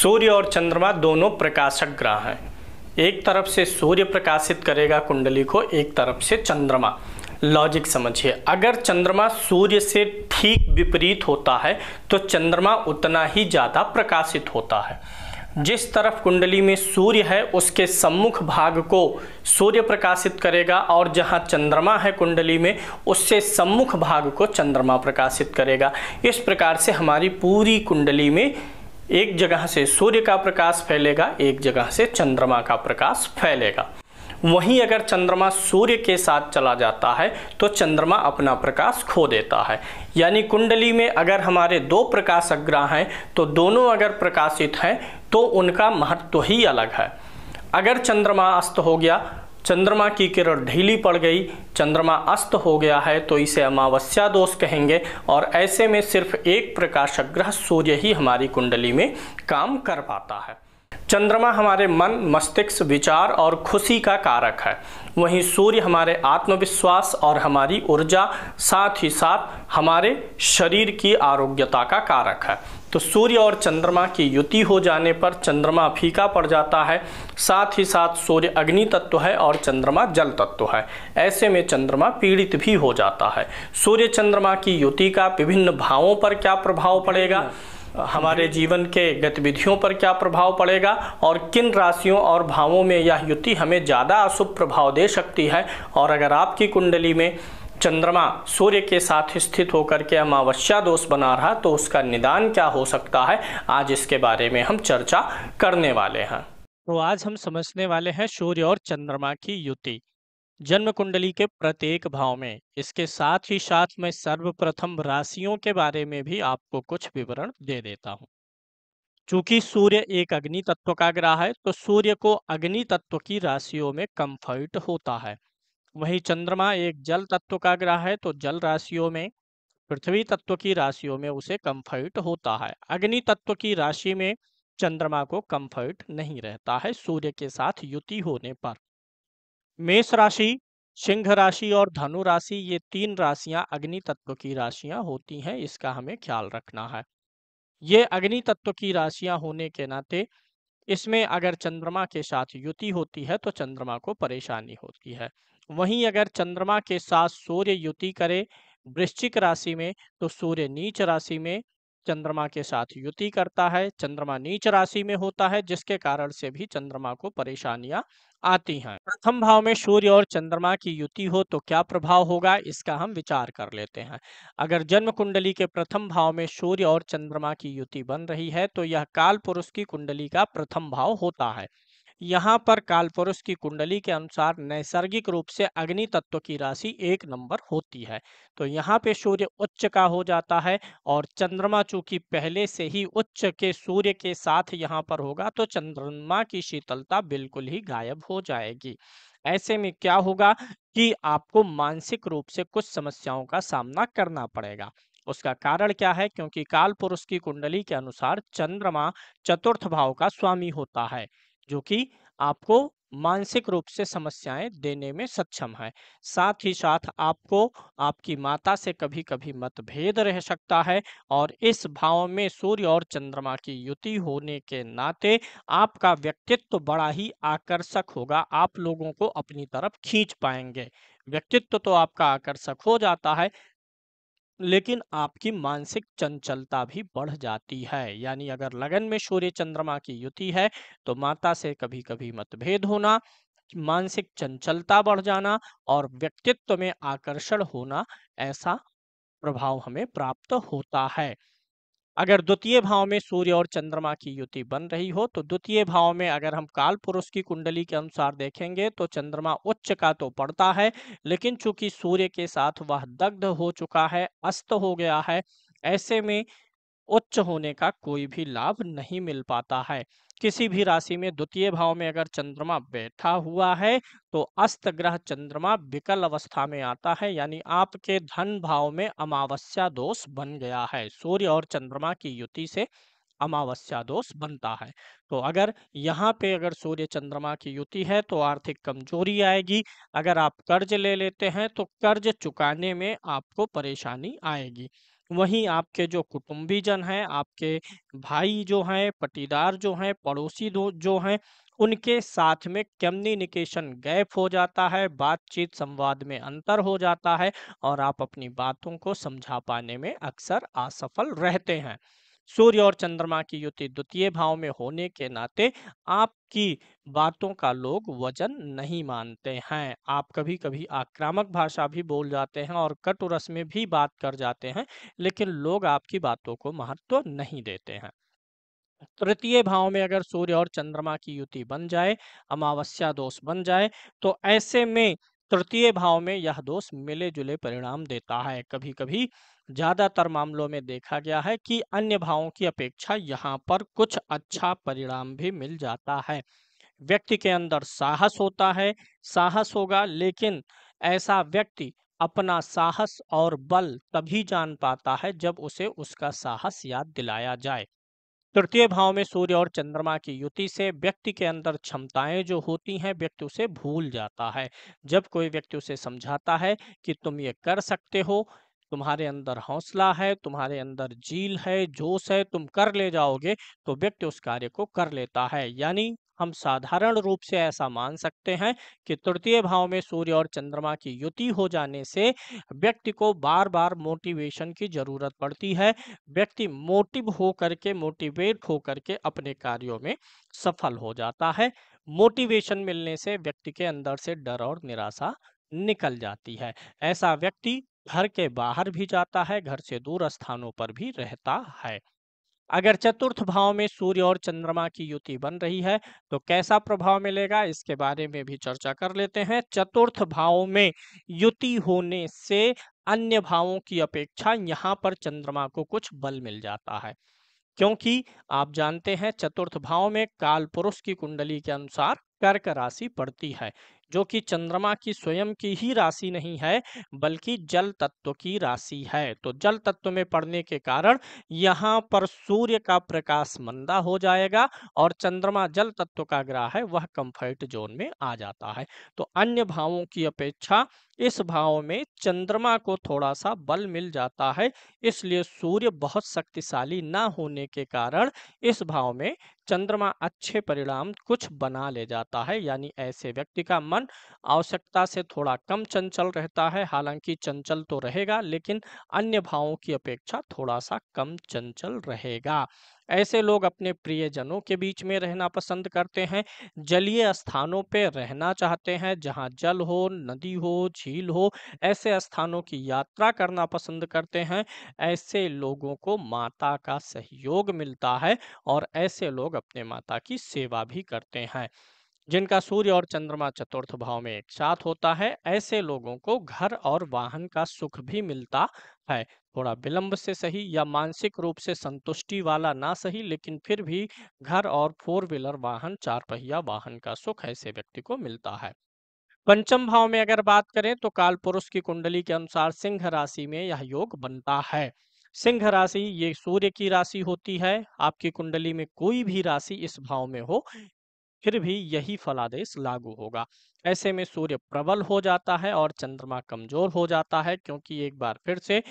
सूर्य और चंद्रमा दोनों प्रकाशक ग्रह हैं एक तरफ से सूर्य प्रकाशित करेगा कुंडली को एक तरफ से चंद्रमा लॉजिक समझिए अगर चंद्रमा सूर्य से ठीक विपरीत होता है तो चंद्रमा उतना ही ज़्यादा प्रकाशित होता है जिस तरफ कुंडली में सूर्य है उसके सम्मुख भाग को सूर्य प्रकाशित करेगा और जहां चंद्रमा है कुंडली में उससे सम्मुख भाग को चंद्रमा प्रकाशित करेगा इस प्रकार से हमारी पूरी कुंडली में एक जगह से सूर्य का प्रकाश फैलेगा एक जगह से चंद्रमा का प्रकाश फैलेगा वहीं अगर चंद्रमा सूर्य के साथ चला जाता है तो चंद्रमा अपना प्रकाश खो देता है यानी कुंडली में अगर हमारे दो प्रकाश अग्रह हैं तो दोनों अगर प्रकाशित हैं तो उनका महत्व ही अलग है अगर चंद्रमा अस्त हो गया चंद्रमा की किरण ढीली पड़ गई चंद्रमा अस्त हो गया है तो इसे अमावस्या दोष कहेंगे और ऐसे में सिर्फ एक प्रकाशक ग्रह सूर्य ही हमारी कुंडली में काम कर पाता है चंद्रमा हमारे मन मस्तिष्क विचार और खुशी का कारक है वहीं सूर्य हमारे आत्मविश्वास और हमारी ऊर्जा साथ ही साथ हमारे शरीर की आरोग्यता का कारक है तो सूर्य और चंद्रमा की युति हो जाने पर चंद्रमा फीका पड़ जाता है साथ ही साथ सूर्य अग्नि तत्व है और चंद्रमा जल तत्व है ऐसे में चंद्रमा पीड़ित भी हो जाता है सूर्य चंद्रमा की युति का विभिन्न भावों पर क्या प्रभाव पड़ेगा हमारे जीवन के गतिविधियों पर क्या प्रभाव पड़ेगा और किन राशियों और भावों में यह युति हमें ज़्यादा अशुभ प्रभाव दे सकती है और अगर आपकी कुंडली में चंद्रमा सूर्य के साथ स्थित होकर के अमावस्या दोष बना रहा तो उसका निदान क्या हो सकता है आज इसके बारे में हम चर्चा करने वाले हैं तो आज हम समझने वाले हैं सूर्य और चंद्रमा की युति जन्म कुंडली के प्रत्येक भाव में इसके साथ ही साथ मैं सर्वप्रथम राशियों के बारे में भी आपको कुछ विवरण दे देता हूँ चूंकि सूर्य एक अग्नि तत्व का ग्रह है तो सूर्य को अग्नि तत्व की राशियों में कंफर्ट होता है वही चंद्रमा एक जल तत्व का ग्रह है तो जल राशियों में पृथ्वी तत्व की राशियों में उसे कंफर्ट होता है अग्नि तत्व की राशि में चंद्रमा को कंफर्ट नहीं रहता है सूर्य के साथ युति होने पर मेष राशि सिंह राशि और धनु राशि ये तीन राशियां अग्नि तत्व की राशियां होती हैं इसका हमें ख्याल रखना है ये अग्नि तत्व की राशियां होने के नाते इसमें अगर चंद्रमा के साथ युति होती है तो चंद्रमा को परेशानी होती है वहीं अगर चंद्रमा के साथ सूर्य युति करे वृश्चिक राशि में तो सूर्य नीच राशि में चंद्रमा के साथ युति करता है चंद्रमा नीच राशि में होता है जिसके कारण से भी चंद्रमा को परेशानियां आती हैं प्रथम भाव में सूर्य और चंद्रमा की युति हो तो क्या प्रभाव होगा इसका हम विचार कर लेते हैं अगर जन्म कुंडली के प्रथम भाव में सूर्य और चंद्रमा की युति बन रही है तो यह काल पुरुष की कुंडली का प्रथम भाव होता है यहाँ पर कालपुरुष की कुंडली के अनुसार नैसर्गिक रूप से अग्नि तत्व की राशि एक नंबर होती है तो यहाँ पे सूर्य उच्च का हो जाता है और चंद्रमा चूंकि पहले से ही उच्च के सूर्य के साथ यहाँ पर होगा तो चंद्रमा की शीतलता बिल्कुल ही गायब हो जाएगी ऐसे में क्या होगा कि आपको मानसिक रूप से कुछ समस्याओं का सामना करना पड़ेगा उसका कारण क्या है क्योंकि काल पुरुष की कुंडली के अनुसार चंद्रमा चतुर्थ भाव का स्वामी होता है जो कि आपको मानसिक रूप से समस्याएं देने में सक्षम है साथ ही साथ आपको आपकी माता से कभी कभी मतभेद रह सकता है और इस भाव में सूर्य और चंद्रमा की युति होने के नाते आपका व्यक्तित्व बड़ा ही आकर्षक होगा आप लोगों को अपनी तरफ खींच पाएंगे व्यक्तित्व तो आपका आकर्षक हो जाता है लेकिन आपकी मानसिक चंचलता भी बढ़ जाती है यानी अगर लगन में सूर्य चंद्रमा की युति है तो माता से कभी कभी मतभेद होना मानसिक चंचलता बढ़ जाना और व्यक्तित्व में आकर्षण होना ऐसा प्रभाव हमें प्राप्त होता है अगर द्वितीय भाव में सूर्य और चंद्रमा की युति बन रही हो तो द्वितीय भाव में अगर हम काल पुरुष की कुंडली के अनुसार देखेंगे तो चंद्रमा उच्च का तो पड़ता है लेकिन चूंकि सूर्य के साथ वह दग्ध हो चुका है अस्त हो गया है ऐसे में उच्च होने का कोई भी लाभ नहीं मिल पाता है किसी भी राशि में द्वितीय भाव में अगर चंद्रमा बैठा हुआ है तो अस्त ग्रह चंद्रमा विकल अवस्था में आता है यानी आपके धन भाव में अमावस्या दोष बन गया है सूर्य और चंद्रमा की युति से अमावस्या दोष बनता है तो अगर यहाँ पे अगर सूर्य चंद्रमा की युति है तो आर्थिक कमजोरी आएगी अगर आप कर्ज ले लेते हैं तो कर्ज चुकाने में आपको परेशानी आएगी वहीं आपके जो कुटुंबीजन हैं आपके भाई जो हैं पटीदार जो हैं पड़ोसी जो हैं उनके साथ में कम्युनिकेशन गैप हो जाता है बातचीत संवाद में अंतर हो जाता है और आप अपनी बातों को समझा पाने में अक्सर असफल रहते हैं सूर्य और चंद्रमा की युति द्वितीय भाव में होने के नाते आपकी बातों का लोग वजन नहीं मानते हैं आप कभी कभी आक्रामक भाषा भी बोल जाते हैं और कट रस में भी बात कर जाते हैं लेकिन लोग आपकी बातों को महत्व नहीं देते हैं तृतीय भाव में अगर सूर्य और चंद्रमा की युति बन जाए अमावस्या दोष बन जाए तो ऐसे में तृतीय भाव में यह दोष मिले जुले परिणाम देता है कभी कभी ज्यादातर मामलों में देखा गया है कि अन्य भावों की अपेक्षा यहाँ पर कुछ अच्छा परिणाम भी मिल जाता है व्यक्ति के अंदर साहस होता है साहस होगा लेकिन ऐसा व्यक्ति अपना साहस और बल तभी जान पाता है जब उसे उसका साहस याद दिलाया जाए तृतीय भाव में सूर्य और चंद्रमा की युति से व्यक्ति के अंदर क्षमताएं जो होती हैं व्यक्ति उसे भूल जाता है जब कोई व्यक्ति उसे समझाता है कि तुम ये कर सकते हो तुम्हारे अंदर हौसला है तुम्हारे अंदर झील है जोश है तुम कर ले जाओगे तो व्यक्ति उस कार्य को कर लेता है यानी हम साधारण रूप से ऐसा मान सकते हैं कि तृतीय भाव में सूर्य और चंद्रमा की युति हो जाने से व्यक्ति को बार बार मोटिवेशन की जरूरत पड़ती है व्यक्ति मोटिव हो करके मोटिवेट हो करके अपने कार्यों में सफल हो जाता है मोटिवेशन मिलने से व्यक्ति के अंदर से डर और निराशा निकल जाती है ऐसा व्यक्ति घर के बाहर भी जाता है घर से दूर स्थानों पर भी रहता है अगर चतुर्थ भाव में सूर्य और चंद्रमा की युति बन रही है तो कैसा प्रभाव मिलेगा इसके बारे में भी चर्चा कर लेते हैं चतुर्थ भाव में युति होने से अन्य भावों की अपेक्षा यहाँ पर चंद्रमा को कुछ बल मिल जाता है क्योंकि आप जानते हैं चतुर्थ भाव में काल पुरुष की कुंडली के अनुसार कर्क राशि पड़ती है जो कि चंद्रमा की स्वयं की ही राशि नहीं है बल्कि जल तत्व की राशि है तो जल तत्व में पड़ने के कारण यहाँ पर सूर्य का प्रकाश मंदा हो जाएगा और चंद्रमा जल तत्व का ग्रह है वह कंफर्ट जोन में आ जाता है तो अन्य भावों की अपेक्षा इस भाव में चंद्रमा को थोड़ा सा बल मिल जाता है इसलिए सूर्य बहुत शक्तिशाली ना होने के कारण इस भाव में चंद्रमा अच्छे परिणाम कुछ बना ले जाता है यानी ऐसे व्यक्ति का मन आवश्यकता से थोड़ा कम चंचल रहता है हालांकि चंचल तो रहेगा लेकिन अन्य भावों की अपेक्षा थोड़ा सा कम चंचल रहेगा ऐसे लोग अपने प्रियजनों के बीच में रहना पसंद करते हैं जलीय स्थानों पर रहना चाहते हैं जहाँ जल हो नदी हो झील हो ऐसे स्थानों की यात्रा करना पसंद करते हैं ऐसे लोगों को माता का सहयोग मिलता है और ऐसे लोग अपने माता की सेवा भी करते हैं जिनका सूर्य और चंद्रमा चतुर्थ भाव में एक साथ होता है ऐसे लोगों को घर और वाहन का सुख भी मिलता है थोड़ा विलंब से सही या मानसिक रूप से संतुष्टि वाला ना सही लेकिन फिर भी घर और फोर व्हीलर वाहन चार पहिया वाहन का सुख ऐसे व्यक्ति को मिलता है पंचम भाव में अगर बात करें तो काल पुरुष की कुंडली के अनुसार सिंह राशि में यह योग बनता है सिंह राशि ये सूर्य की राशि होती है आपकी कुंडली में कोई भी राशि इस भाव में हो फिर भी यही फलादेश लागू होगा ऐसे में सूर्य प्रबल हो जाता है और चंद्रमा कमजोर हो जाता है क्योंकि एक बार फिर से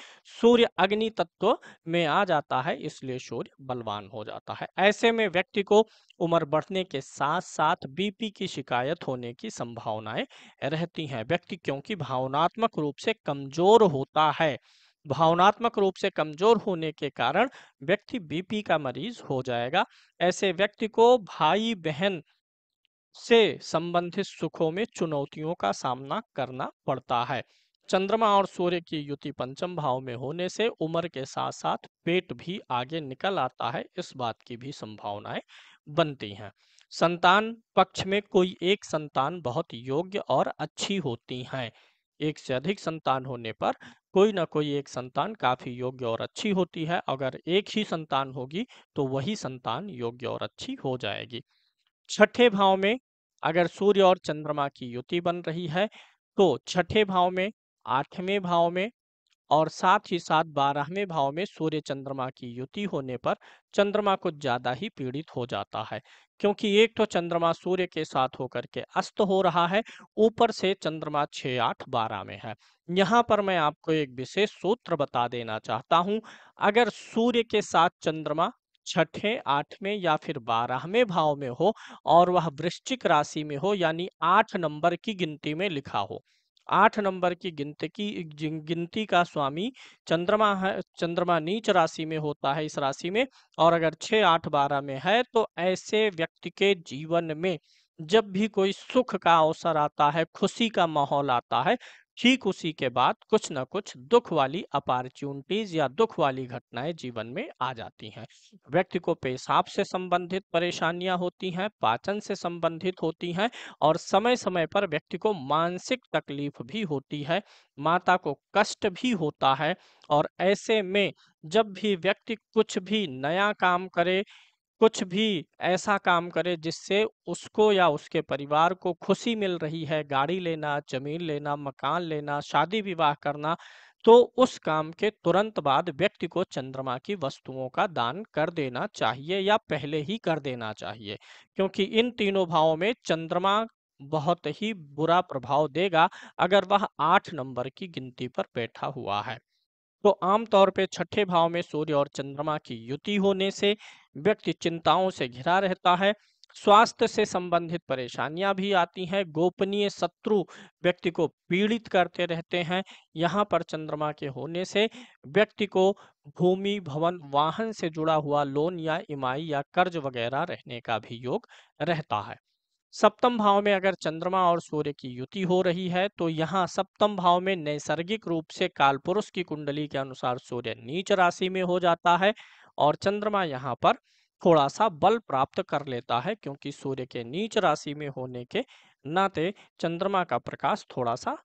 सूर्य अग्नि तत्व में आ जाता है इसलिए सूर्य बलवान हो जाता है ऐसे में व्यक्ति को उम्र बढ़ने के साथ साथ बीपी की शिकायत होने की संभावनाएं रहती हैं व्यक्ति क्योंकि भावनात्मक रूप से कमजोर होता है भावनात्मक रूप से कमजोर होने के कारण व्यक्ति बीपी का मरीज हो जाएगा ऐसे व्यक्ति को भाई बहन से संबंधित सुखों में चुनौतियों का सामना करना पड़ता है चंद्रमा और सूर्य की युति पंचम भाव में होने से उम्र के साथ साथ पेट भी आगे निकल आता है इस बात की भी संभावनाएं बनती हैं संतान पक्ष में कोई एक संतान बहुत योग्य और अच्छी होती हैं एक से अधिक संतान होने पर कोई ना कोई एक संतान काफी योग्य और अच्छी होती है अगर एक ही संतान होगी तो वही संतान योग्य और अच्छी हो जाएगी छठे भाव में अगर सूर्य और चंद्रमा की युति बन रही है तो छठे भाव में आठवें भाव में और साथ ही साथ बारहवें भाव में सूर्य चंद्रमा की युति होने पर चंद्रमा कुछ ज्यादा ही पीड़ित हो जाता है क्योंकि एक तो चंद्रमा सूर्य के साथ होकर के अस्त हो रहा है ऊपर से चंद्रमा छः आठ बारह में है यहाँ पर मैं आपको एक विशेष सूत्र बता देना चाहता हूँ अगर सूर्य के साथ चंद्रमा छठे आठवें या फिर बारहवें भाव में हो और वह वृश्चिक राशि में हो यानी आठ नंबर की गिनती में लिखा हो आठ नंबर की गिनती की गिनती का स्वामी चंद्रमा है चंद्रमा नीच राशि में होता है इस राशि में और अगर छह आठ बारह में है तो ऐसे व्यक्ति के जीवन में जब भी कोई सुख का अवसर आता है खुशी का माहौल आता है ठीक उसी के बाद कुछ ना कुछ दुख वाली अपॉर्चुनिटीज या दुख वाली घटनाएं जीवन में आ जाती हैं व्यक्ति को पेशाब से संबंधित परेशानियां होती हैं पाचन से संबंधित होती हैं और समय समय पर व्यक्ति को मानसिक तकलीफ भी होती है माता को कष्ट भी होता है और ऐसे में जब भी व्यक्ति कुछ भी नया काम करे कुछ भी ऐसा काम करे जिससे उसको या उसके परिवार को खुशी मिल रही है गाड़ी लेना जमीन लेना मकान लेना शादी विवाह करना तो उस काम के तुरंत बाद व्यक्ति को चंद्रमा की वस्तुओं का दान कर देना चाहिए या पहले ही कर देना चाहिए क्योंकि इन तीनों भावों में चंद्रमा बहुत ही बुरा प्रभाव देगा अगर वह आठ नंबर की गिनती पर बैठा हुआ है तो आमतौर पर छठे भाव में सूर्य और चंद्रमा की युति होने से व्यक्ति चिंताओं से घिरा रहता है स्वास्थ्य से संबंधित परेशानियां भी आती हैं गोपनीय शत्रु व्यक्ति को पीड़ित करते रहते हैं यहाँ पर चंद्रमा के होने से व्यक्ति को भूमि भवन वाहन से जुड़ा हुआ लोन या इमाई या कर्ज वगैरह रहने का भी योग रहता है सप्तम भाव में अगर चंद्रमा और सूर्य की युति हो रही है तो यहाँ सप्तम भाव में नैसर्गिक रूप से काल पुरुष की कुंडली के अनुसार सूर्य नीच राशि में हो जाता है और चंद्रमा यहाँ पर थोड़ा सा बल प्राप्त कर लेता है क्योंकि सूर्य के नीच राशि में होने के नाते चंद्रमा का प्रकाश थोड़ा सा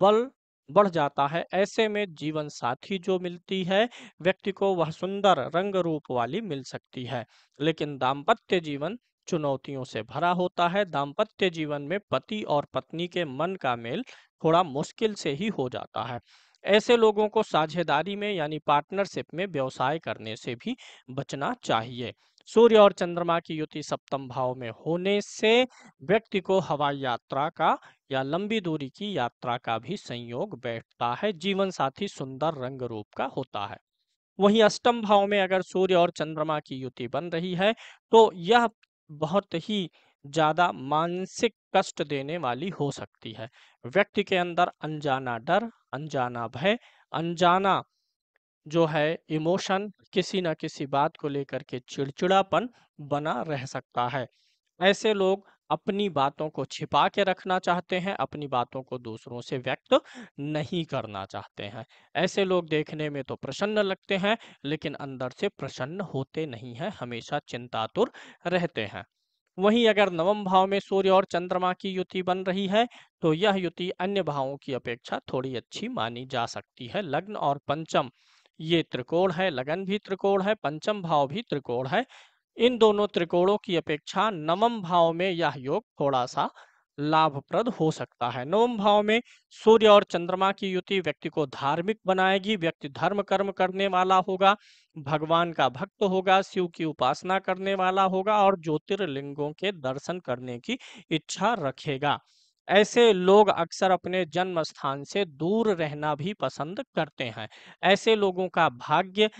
बल बढ़ जाता है ऐसे में जीवन साथी जो मिलती है व्यक्ति को वह सुंदर रंग रूप वाली मिल सकती है लेकिन दाम्पत्य जीवन चुनौतियों से भरा होता है दाम्पत्य जीवन में पति और पत्नी के मन का मेल थोड़ा मुश्किल से ही हो जाता है ऐसे लोगों को साझेदारी में यानी पार्टनरशिप में व्यवसाय करने से भी बचना चाहिए सूर्य और चंद्रमा की युति सप्तम भाव में होने से व्यक्ति को हवाई यात्रा का या लंबी दूरी की यात्रा का भी संयोग बैठता है जीवन साथी सुंदर रंग रूप का होता है वहीं अष्टम भाव में अगर सूर्य और चंद्रमा की युति बन रही है तो यह बहुत ही ज्यादा मानसिक कष्ट देने वाली हो सकती है व्यक्ति के अंदर अनजाना डर अनजाना भय अनजाना जो है इमोशन किसी ना किसी बात को लेकर के चिड़चिड़ापन बना रह सकता है ऐसे लोग अपनी बातों को छिपा के रखना चाहते हैं अपनी बातों को दूसरों से व्यक्त नहीं करना चाहते हैं ऐसे लोग देखने में तो प्रसन्न लगते हैं लेकिन अंदर से प्रसन्न होते नहीं हैं हमेशा चिंतातुर रहते हैं वहीं अगर नवम भाव में सूर्य और चंद्रमा की युति बन रही है तो यह युति अन्य भावों की अपेक्षा थोड़ी अच्छी मानी जा सकती है लग्न और पंचम ये त्रिकोण है लगन भी त्रिकोण है पंचम भाव भी त्रिकोण है इन दोनों त्रिकोणों की अपेक्षा नवम भाव में यह योग थोड़ा सा लाभप्रद हो सकता है नवम भाव में सूर्य और चंद्रमा की युति व्यक्ति को धार्मिक बनाएगी व्यक्ति धर्म कर्म करने वाला होगा भगवान का भक्त होगा शिव की उपासना करने वाला होगा और ज्योतिर्लिंगों के दर्शन करने की इच्छा रखेगा ऐसे लोग अक्सर अपने जन्म स्थान से दूर रहना भी पसंद करते हैं ऐसे लोगों का भाग्य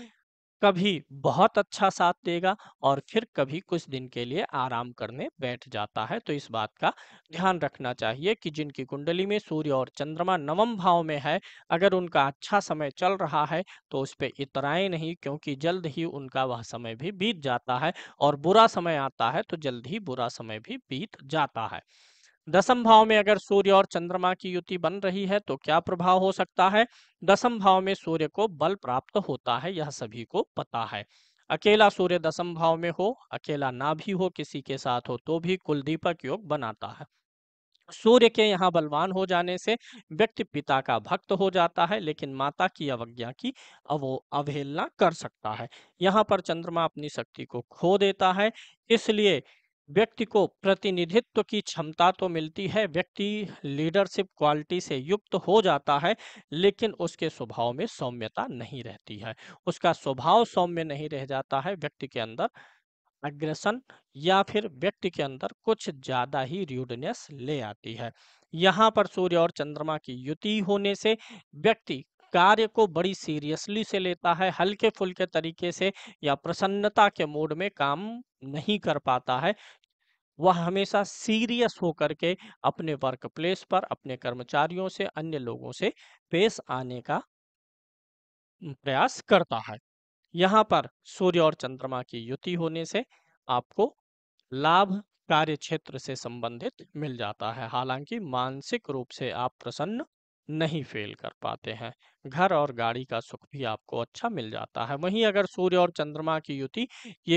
कभी बहुत अच्छा साथ देगा और फिर कभी कुछ दिन के लिए आराम करने बैठ जाता है तो इस बात का ध्यान रखना चाहिए कि जिनकी कुंडली में सूर्य और चंद्रमा नवम भाव में है अगर उनका अच्छा समय चल रहा है तो उस पर इतराए नहीं क्योंकि जल्द ही उनका वह समय भी बीत जाता है और बुरा समय आता है तो जल्द ही बुरा समय भी बीत जाता है दसम भाव में अगर सूर्य और चंद्रमा की युति बन रही है तो क्या प्रभाव हो सकता है दसम भाव में सूर्य को बल प्राप्त होता है यह सभी को पता है अकेला सूर्य दसम भाव में हो अकेला ना भी हो किसी के साथ हो तो भी कुलदीपक योग बनाता है सूर्य के यहाँ बलवान हो जाने से व्यक्ति पिता का भक्त हो जाता है लेकिन माता की अवज्ञा की अवो अवहेलना कर सकता है यहाँ पर चंद्रमा अपनी शक्ति को खो देता है इसलिए व्यक्ति को प्रतिनिधित्व की क्षमता तो मिलती है व्यक्ति लीडरशिप क्वालिटी से युक्त हो जाता है लेकिन उसके स्वभाव में सौम्यता नहीं रहती है उसका स्वभाव सौम्य नहीं रह जाता है व्यक्ति के अंदर अग्रसन या फिर व्यक्ति के अंदर कुछ ज्यादा ही र्यूडनेस ले आती है यहाँ पर सूर्य और चंद्रमा की युति होने से व्यक्ति कार्य को बड़ी सीरियसली से लेता है हल्के फुल्के तरीके से या प्रसन्नता के मोड में काम नहीं कर पाता है वह हमेशा सीरियस होकर के अपने वर्क प्लेस पर अपने कर्मचारियों से अन्य लोगों से पेश आने का प्रयास करता है यहाँ पर सूर्य और चंद्रमा की युति होने से आपको लाभ कार्य क्षेत्र से संबंधित मिल जाता है हालांकि मानसिक रूप से आप प्रसन्न नहीं फेल कर पाते हैं घर और गाड़ी का सुख भी आपको अच्छा मिल जाता है वहीं अगर सूर्य और चंद्रमा की युति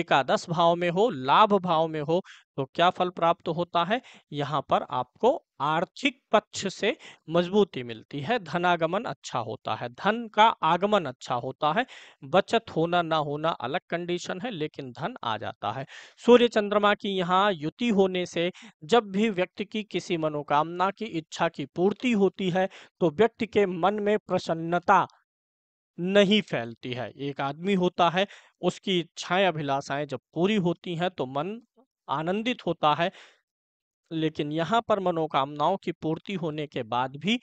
एकादश भाव में हो लाभ भाव में हो तो क्या फल प्राप्त होता है यहाँ पर आपको आर्थिक पक्ष से मजबूती मिलती है धनागमन अच्छा होता है धन का आगमन अच्छा होता है बचत होना ना होना अलग कंडीशन है लेकिन धन आ जाता है सूर्य चंद्रमा की यहाँ युति होने से जब भी व्यक्ति की किसी मनोकामना की इच्छा की पूर्ति होती है तो व्यक्ति के मन में प्रसन्नता नहीं फैलती है एक आदमी होता है उसकी इच्छाएं अभिलाषाएं जब पूरी होती हैं तो मन आनंदित होता है लेकिन यहाँ पर मनोकामनाओं की पूर्ति होने के बाद भी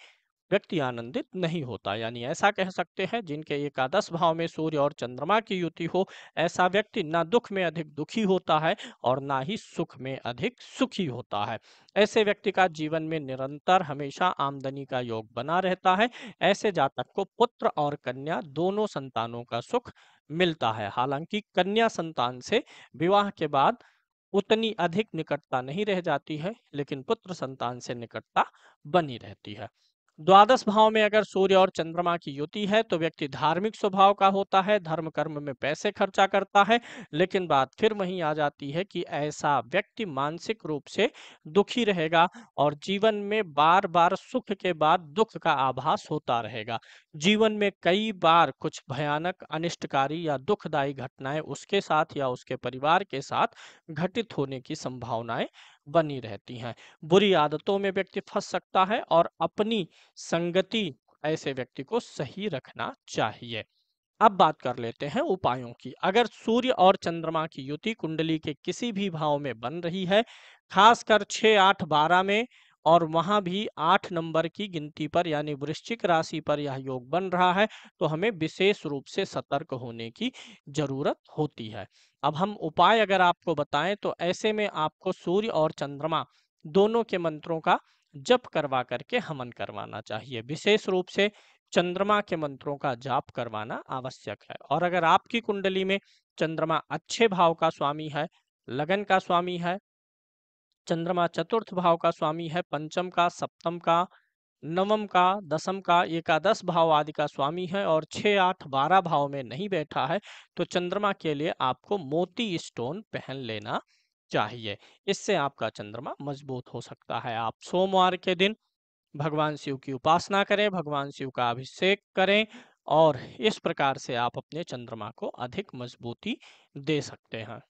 व्यक्ति आनंदित नहीं होता यानी ऐसा कह सकते हैं जिनके एकादश भाव में सूर्य और चंद्रमा की युति हो ऐसा व्यक्ति ना दुख में अधिक दुखी होता है और ना ही सुख में अधिक सुखी होता है ऐसे व्यक्ति का जीवन में निरंतर हमेशा आमदनी का योग बना रहता है ऐसे जातक को पुत्र और कन्या दोनों संतानों का सुख मिलता है हालांकि कन्या संतान से विवाह के बाद उतनी अधिक निकटता नहीं रह जाती है लेकिन पुत्र संतान से निकटता बनी रहती है द्वादश भाव में अगर सूर्य और चंद्रमा की युति है तो व्यक्ति धार्मिक स्वभाव का होता है धर्म कर्म में पैसे खर्चा करता है लेकिन बात फिर वही आ जाती है कि ऐसा व्यक्ति मानसिक रूप से दुखी रहेगा और जीवन में बार बार सुख के बाद दुख का आभास होता रहेगा जीवन में कई बार कुछ भयानक अनिष्टकारी या दुखदायी घटनाएं उसके साथ या उसके परिवार के साथ घटित होने की संभावनाएं बनी रहती हैं बुरी आदतों में व्यक्ति फंस सकता है और अपनी संगति ऐसे व्यक्ति को सही रखना चाहिए अब बात कर लेते हैं उपायों की अगर सूर्य और चंद्रमा की युति कुंडली के किसी भी भाव में बन रही है खासकर छः आठ बारह में और वहां भी आठ नंबर की गिनती पर यानी वृश्चिक राशि पर यह योग बन रहा है तो हमें विशेष रूप से सतर्क होने की जरूरत होती है अब हम उपाय अगर आपको बताएं तो ऐसे में आपको सूर्य और चंद्रमा दोनों के मंत्रों का जप करवा करके हमन करवाना चाहिए विशेष रूप से चंद्रमा के मंत्रों का जाप करवाना आवश्यक है और अगर आपकी कुंडली में चंद्रमा अच्छे भाव का स्वामी है लगन का स्वामी है चंद्रमा चतुर्थ भाव का स्वामी है पंचम का सप्तम का नवम का दसम का एकादश भाव आदि का स्वामी है और छह आठ बारह भाव में नहीं बैठा है तो चंद्रमा के लिए आपको मोती स्टोन पहन लेना चाहिए इससे आपका चंद्रमा मजबूत हो सकता है आप सोमवार के दिन भगवान शिव की उपासना करें भगवान शिव का अभिषेक करें और इस प्रकार से आप अपने चंद्रमा को अधिक मजबूती दे सकते हैं